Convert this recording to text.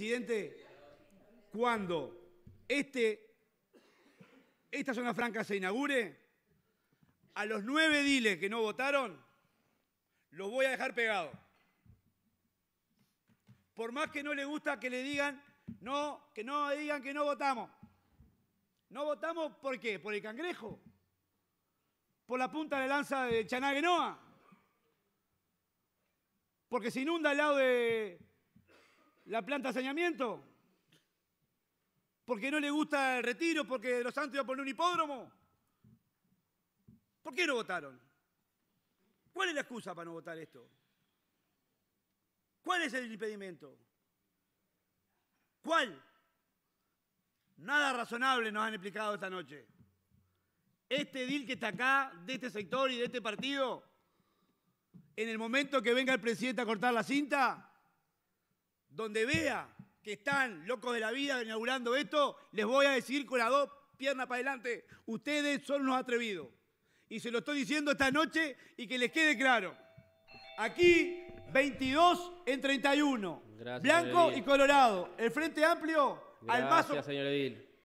presidente, cuando este, esta zona franca se inaugure, a los nueve diles que no votaron, los voy a dejar pegados. Por más que no le gusta que le digan, no, que no digan que no votamos. No votamos por qué? Por el cangrejo. Por la punta de lanza de Chanaguenoa. Porque se inunda al lado de, la planta de saneamiento, porque no le gusta el retiro, porque los santos iban a poner un hipódromo. ¿Por qué no votaron? ¿Cuál es la excusa para no votar esto? ¿Cuál es el impedimento? ¿Cuál? Nada razonable nos han explicado esta noche. Este deal que está acá, de este sector y de este partido, en el momento que venga el presidente a cortar la cinta, donde vea que están locos de la vida inaugurando esto, les voy a decir con las dos piernas para adelante, ustedes son los atrevidos. Y se lo estoy diciendo esta noche y que les quede claro. Aquí, 22 en 31. Blanco y Colorado. El Frente Amplio al mazo. Señor Edil.